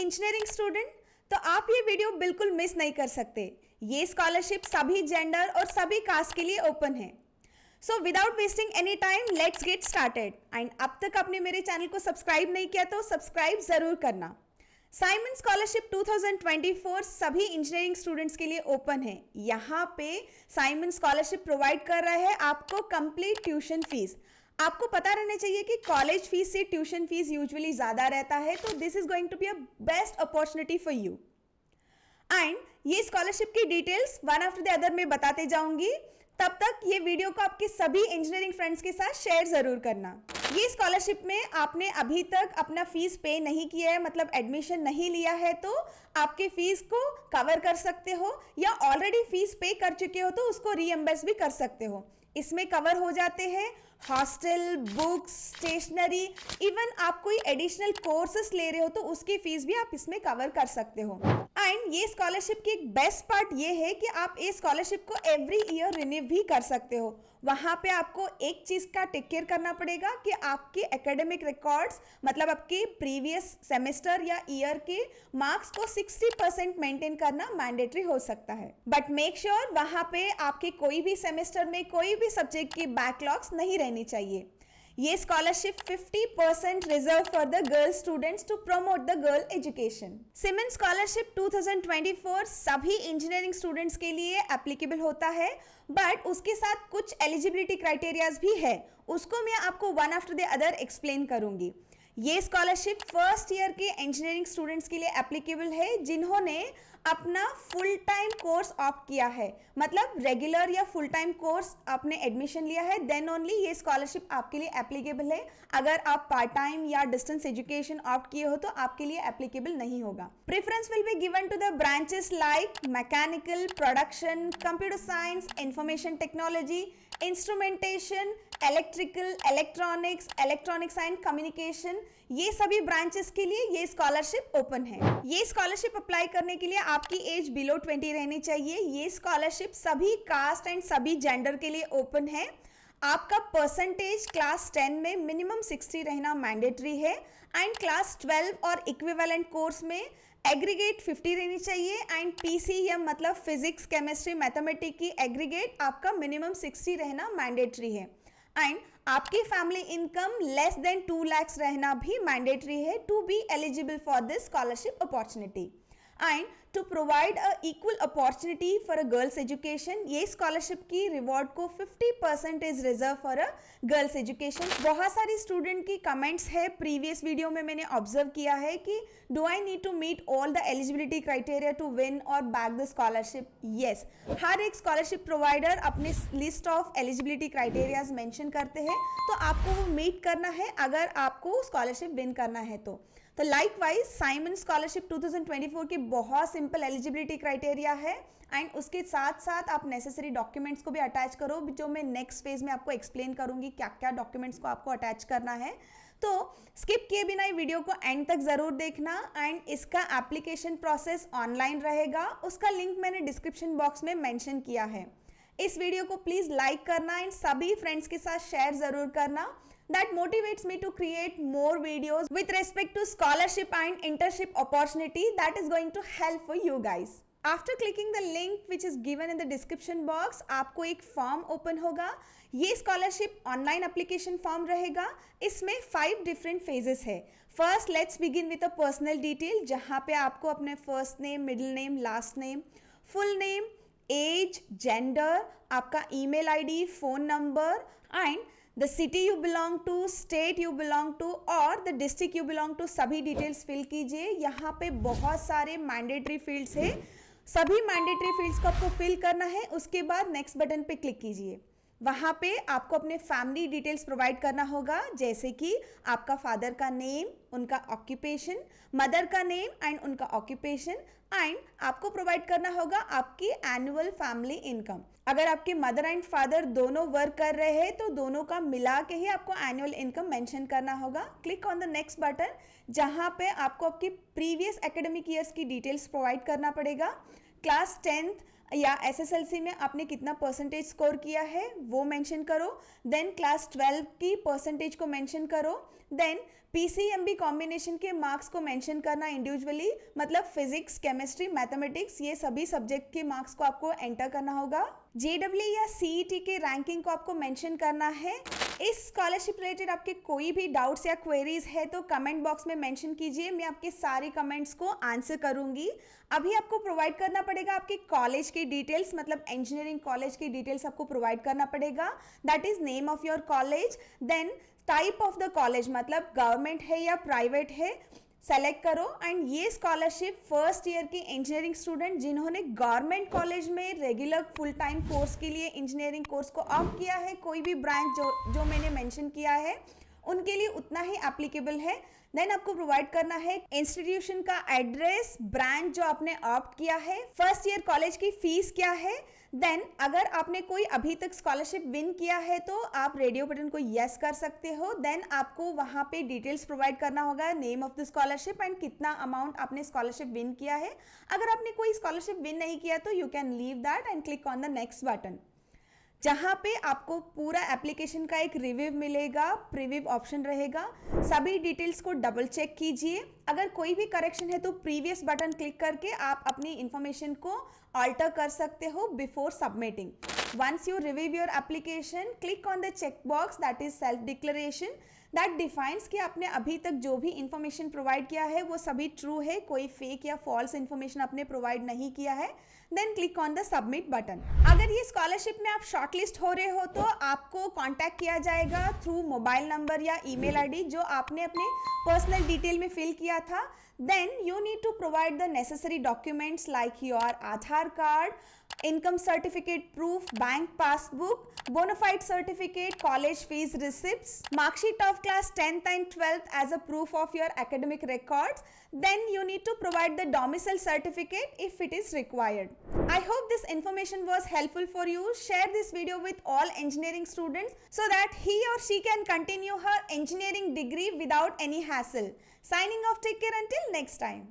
Engineering student तो आप ये वीडियो बिल्कुल मिस नहीं कर सकते ये स्कॉलरशिप सभी जेंडर और सभी कास्ट के लिए ओपन है so without wasting any time let's get started and अब तक आपने मेरे चैनल को सब्सक्राइब नहीं किया तो सब्सक्राइब ज़रूर करना साइमन स्कॉलरशिप 2024 सभी इंजीनियरिंग स्टूडेंट्स के लिए ओपन है यहाँ पे साइमन स्कॉलरशिप प्रोवाइड कर रहा है आपको कंप्लीट ट्यूशन फीस आपको पता रहना चाहिए कि कॉलेज फीस से ट्यूशन फीस यूजुअली ज़्यादा रहता है तो this is going to be a best opportunity for you and ये स्कॉलरशिप की details one after the other में बताते जाऊंगी तब तक ये वीडियो को आपके सभी इंजीनियरिंग फ्रेंड्स के साथ शेयर ज़रूर करना ये स्कॉलरशिप में आपने अभी तक अपना फीस पे नहीं किया है मतलब एडमिशन नहीं लिया है तो आपके फीस को कवर कर सकते हो या ऑलरेडी फीस पे कर चुके हो तो उसको रीएम्बर्स भी कर सकते हो इसमें कवर हो जाते हैं हॉस्टल बुक्स स्टेशनरी इवन आप कोई एडिशनल कोर्सेस ले रहे हो तो उसकी फ़ीस भी आप इसमें कवर कर सकते हो एंड ये स्कॉलरशिप की एक बेस्ट पार्ट ये है कि आप ये स्कॉलरशिप को एवरी ईयर रिन्यू भी कर सकते हो वहाँ पे आपको एक चीज़ का टेक केयर करना पड़ेगा कि आपके एकेडमिक रिकॉर्ड्स मतलब आपके प्रीवियस सेमेस्टर या ईयर के मार्क्स को 60 परसेंट मेंटेन करना मैंडेटरी हो सकता है बट मेक श्योर वहाँ पे आपके कोई भी सेमेस्टर में कोई भी सब्जेक्ट की बैकलॉग्स नहीं रहनी चाहिए ये scholarship 50% percent reserve for the girl students to promote the girl education siemens scholarship 2024 सभी इंजीनियरिंग स्टूडेंट्स के लिए एप्लीकेबल होता है बट उसके साथ कुछ एलिजिबिलिटी क्राइटेरियाज भी है उसको मैं आपको one after the other explain करूंगी ये स्कॉलरशिप फर्स्ट ईयर के इंजीनियरिंग स्टूडेंट्स के लिए एप्लीकेबल है जिन्होंने अपना फुल टाइम कोर्स ऑप्ट किया है मतलब रेगुलर या फुल टाइम कोर्स आपने एडमिशन लिया है देन ओनली ये स्कॉलरशिप आपके लिए एप्लीकेबल है अगर आप पार्ट टाइम या डिस्टेंस एजुकेशन ऑप्ट किए हो तो आपके लिए एप्लीकेबल नहीं होगा preference will be given to the branches like mechanical production computer science information technology instrumentation electrical electronics electronics and communication ये सभी ब्रांचेस के लिए ये स्कॉलरशिप ओपन है ये स्कॉलरशिप अप्लाई करने के लिए आपकी एज बिलो ट्वेंटी रहनी चाहिए ये स्कॉलरशिप सभी कास्ट एंड सभी जेंडर के लिए ओपन है आपका परसेंटेज क्लास 10 में मिनिमम 60 रहना मैंडेटरी है एंड क्लास 12 और इक्विवेलेंट कोर्स में एग्रीगेट 50 रहनी चाहिए एंड पीसीएम मतलब फिजिक्स केमिस्ट्री मैथमेटिक की एग्रीगेट आपका मिनिमम 60 रहना मैंडेटरी है एंड आपकी family income less than two lakhs रहना भी मैंडेटरी है to be eligible for this scholarship opportunity and to provide a equal opportunity for a girls education ये स्कॉलरशिप की रिवॉर्ड को 50 percent is reserve for a girls education बहुत सारी student की comments है प्रीवियस वीडियो में मैंने ऑब्जर्व किया है कि do I need to meet all the eligibility criteria to win और बैक द स्कॉलरशिप येस हर एक स्कॉलरशिप प्रोवाइडर अपने list of eligibility criterias mention करते हैं तो आपको वो मीट करना है अगर आपको स्कॉलरशिप विन करना है तो तो वाइज साइमन स्कॉलरशिप 2024 की बहुत सिंपल एलिजिबिलिटी क्राइटेरिया है एंड उसके साथ साथ आप नेसेसरी डॉक्यूमेंट्स को भी अटैच करो जो मैं नेक्स्ट फेज में आपको एक्सप्लेन करूंगी क्या क्या डॉक्यूमेंट्स को आपको अटैच करना है तो स्किप किए बिना ये वीडियो को एंड तक ज़रूर देखना एंड इसका एप्लीकेशन प्रोसेस ऑनलाइन रहेगा उसका लिंक मैंने डिस्क्रिप्शन बॉक्स में मैंशन किया है इस वीडियो को प्लीज़ लाइक करना एंड सभी फ्रेंड्स के साथ शेयर ज़रूर करना that motivates me to create more videos with respect to scholarship and internship opportunity that is going to help for you guys. After clicking the link which is given in the description box आपको एक form open होगा ये scholarship online application form रहेगा इसमें five different phases है first let's begin with a personal detail जहाँ पे आपको अपने first name middle name last name full name age gender आपका email I D phone number and the city you belong to state you belong to और the district you belong to सभी details fill कीजिए यहाँ पे बहुत सारे mandatory fields हैं सभी मैंडेटरी फील्ड्स को आपको फिल करना है उसके बाद नेक्स्ट बटन पे क्लिक कीजिए वहाँ पे आपको अपने फैमिली डिटेल्स प्रोवाइड करना होगा जैसे कि आपका फादर का नेम उनका ऑक्यूपेशन मदर का नेम एंड उनका ऑक्यूपेशन एंड आपको प्रोवाइड करना होगा आपकी एनुअल फैमिली इनकम अगर आपके मदर एंड फादर दोनों वर्क कर रहे हैं तो दोनों का मिला के ही आपको एनुअल इनकम मेंशन करना होगा click on the next button जहाँ पे आपको आपकी प्रीवियस एकेडमिक ईयर्स की डिटेल्स प्रोवाइड करना पड़ेगा क्लास टेंथ या एसएसएलसी में आपने कितना परसेंटेज स्कोर किया है वो मेंशन करो देन क्लास ट्वेल्व की परसेंटेज को मेंशन करो देन पीसीएमबी कॉम्बिनेशन के मार्क्स को मेंशन करना इंडिविजुअली मतलब फिजिक्स केमिस्ट्री मैथमेटिक्स ये सभी सब्जेक्ट के मार्क्स को आपको एंटर करना होगा जेडब्ल्यू या सीईटी e के रैंकिंग को आपको मेंशन करना है इस स्कॉलरशिप रिलेटेड आपके कोई भी डाउट्स या क्वेरीज है तो कमेंट बॉक्स में मेंशन कीजिए मैं आपके सारे कमेंट्स को आंसर करूंगी अभी आपको प्रोवाइड करना पड़ेगा आपके कॉलेज की डिटेल्स मतलब इंजीनियरिंग कॉलेज की डिटेल्स आपको प्रोवाइड करना पड़ेगा that is name of your college then type of the college मतलब गवर्नमेंट है या प्राइवेट है सेलेक्ट करो एंड ये स्कॉलरशिप फर्स्ट ईयर के इंजीनियरिंग स्टूडेंट जिन्होंने गवर्नमेंट कॉलेज में रेगुलर फुल टाइम कोर्स के लिए इंजीनियरिंग कोर्स को ऑफ किया है कोई भी ब्रांच जो जो मैंने मेंशन किया है उनके लिए उतना ही एप्लीकेबल है देन आपको प्रोवाइड करना है इंस्टीट्यूशन का एड्रेस ब्रांच जो आपने ऑप्ट किया है फर्स्ट ईयर कॉलेज की फीस क्या है देन अगर आपने कोई अभी तक स्कॉलरशिप विन किया है तो आप रेडियो बटन को येस कर सकते हो देन आपको वहाँ पे डिटेल्स प्रोवाइड करना होगा name of the scholarship and कितना अमाउंट आपने स्कॉलरशिप विन किया है अगर आपने कोई स्कॉलरशिप विन नहीं किया तो you can leave that and click on the next button जहाँ पे आपको पूरा एप्लीकेशन का एक रिव्यू मिलेगा प्रीव्यू ऑप्शन रहेगा सभी डिटेल्स को डबल चेक कीजिए अगर कोई भी करेक्शन है तो प्रीवियस बटन क्लिक करके आप अपनी इन्फॉर्मेशन को ऑल्टर कर सकते हो before submitting you review your application click on the check box that is self declaration that defines कि आपने अभी तक जो भी इंफॉर्मेशन प्रोवाइड किया है वो सभी ट्रू है कोई फेक या फॉल्स इन्फॉर्मेशन आपने प्रोवाइड नहीं किया है then click on the submit button अगर ये स्कॉलरशिप में आप शॉर्टलिस्ट हो रहे हो तो आपको कॉन्टैक्ट किया जाएगा थ्रू मोबाइल नंबर या ईमेल आईडी जो आपने अपने पर्सनल डिटेल में फिल किया था Then you need to provide the necessary documents like your Aadhaar card, income certificate proof, bank passbook, bona fide certificate, college fees receipts, mark sheet of class 10th and 12th as a proof of your academic records then you need to provide the domicile certificate if it is required. I hope this information was helpful for you. Share this video with all engineering students so that he or she can continue her engineering degree without any hassle. Signing off, take care until next time.